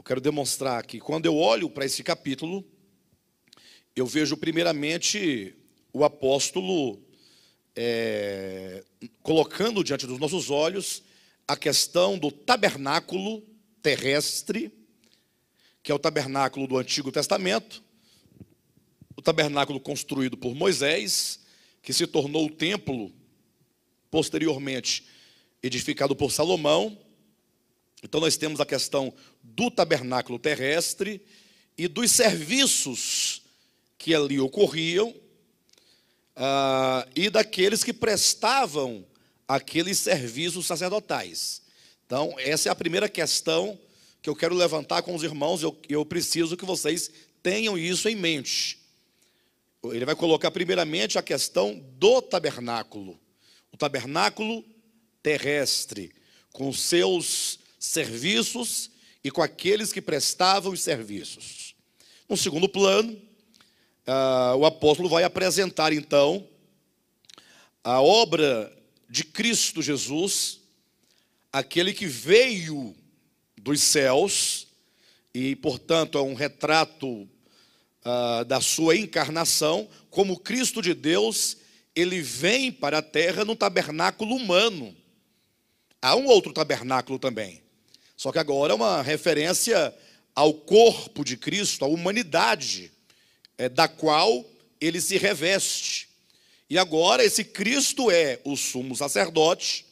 eu quero demonstrar que quando eu olho para esse capítulo, eu vejo primeiramente o apóstolo é, colocando diante dos nossos olhos a questão do tabernáculo terrestre, que é o tabernáculo do Antigo Testamento, o tabernáculo construído por Moisés, que se tornou o templo posteriormente edificado por Salomão, então nós temos a questão do tabernáculo terrestre e dos serviços que ali ocorriam ah, e daqueles que prestavam aqueles serviços sacerdotais. Então, essa é a primeira questão que eu quero levantar com os irmãos, eu, eu preciso que vocês tenham isso em mente. Ele vai colocar primeiramente a questão do tabernáculo, o tabernáculo terrestre, com seus serviços e com aqueles que prestavam os serviços. No segundo plano, ah, o apóstolo vai apresentar então a obra de Cristo Jesus, aquele que veio dos céus, e portanto é um retrato ah, da sua encarnação, como Cristo de Deus, ele vem para a terra no tabernáculo humano. Há um outro tabernáculo também, só que agora é uma referência ao corpo de Cristo, à humanidade, é, da qual ele se reveste. E agora esse Cristo é o sumo sacerdote,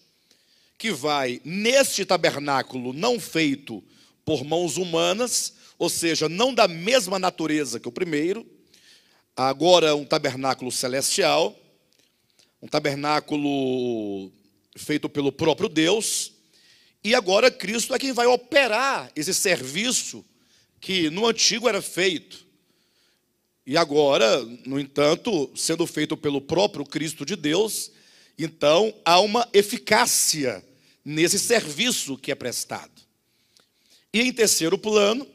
que vai neste tabernáculo não feito por mãos humanas, ou seja, não da mesma natureza que o primeiro, agora um tabernáculo celestial, um tabernáculo feito pelo próprio Deus, e agora Cristo é quem vai operar esse serviço que no antigo era feito. E agora, no entanto, sendo feito pelo próprio Cristo de Deus, então há uma eficácia nesse serviço que é prestado. E em terceiro plano,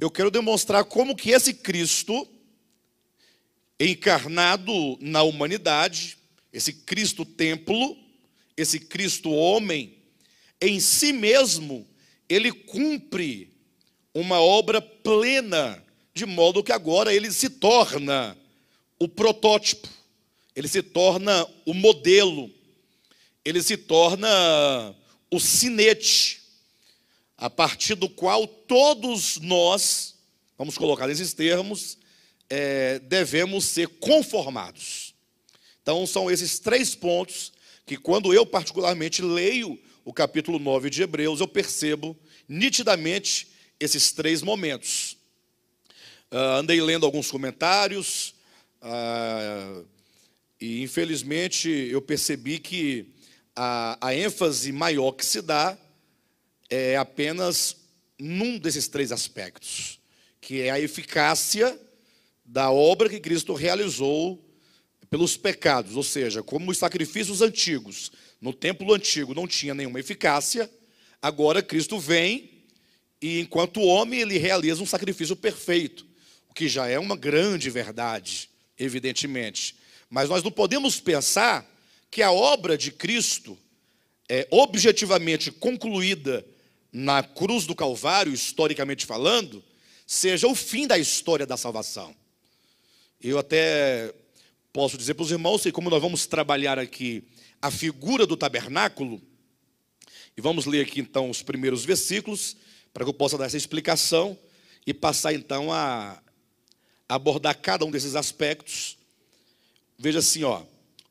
eu quero demonstrar como que esse Cristo encarnado na humanidade, esse Cristo templo, esse Cristo homem, em si mesmo, ele cumpre uma obra plena, de modo que agora ele se torna o protótipo, ele se torna o modelo, ele se torna o sinete, a partir do qual todos nós, vamos colocar esses termos, é, devemos ser conformados. Então, são esses três pontos que, quando eu particularmente leio o capítulo 9 de Hebreus, eu percebo nitidamente esses três momentos. Uh, andei lendo alguns comentários, uh, e infelizmente eu percebi que a, a ênfase maior que se dá é apenas num desses três aspectos, que é a eficácia da obra que Cristo realizou pelos pecados, ou seja, como os sacrifícios antigos no templo antigo não tinha nenhuma eficácia, agora Cristo vem e, enquanto homem, ele realiza um sacrifício perfeito, o que já é uma grande verdade, evidentemente. Mas nós não podemos pensar que a obra de Cristo é objetivamente concluída na cruz do Calvário, historicamente falando, seja o fim da história da salvação. Eu até posso dizer para os irmãos que, como nós vamos trabalhar aqui a figura do tabernáculo, e vamos ler aqui então os primeiros versículos, para que eu possa dar essa explicação e passar então a abordar cada um desses aspectos. Veja assim, ó.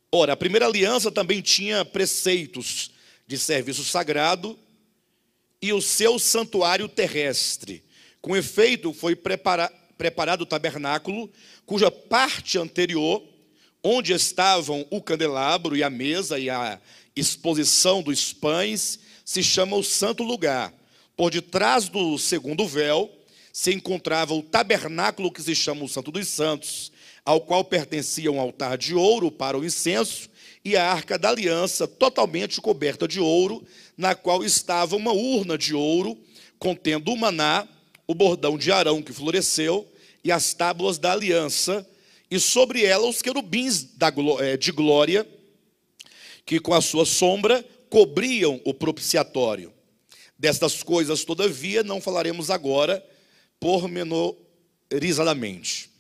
Ora, a primeira aliança também tinha preceitos de serviço sagrado e o seu santuário terrestre. Com efeito, foi preparado o tabernáculo, cuja parte anterior onde estavam o candelabro e a mesa e a exposição dos pães, se chama o Santo Lugar. Por detrás do segundo véu se encontrava o tabernáculo que se chama o Santo dos Santos, ao qual pertencia um altar de ouro para o incenso e a arca da aliança totalmente coberta de ouro, na qual estava uma urna de ouro contendo o maná, o bordão de Arão que floresceu e as tábuas da aliança e sobre ela os querubins eh, de glória, que com a sua sombra cobriam o propiciatório. Destas coisas, todavia, não falaremos agora pormenorizadamente.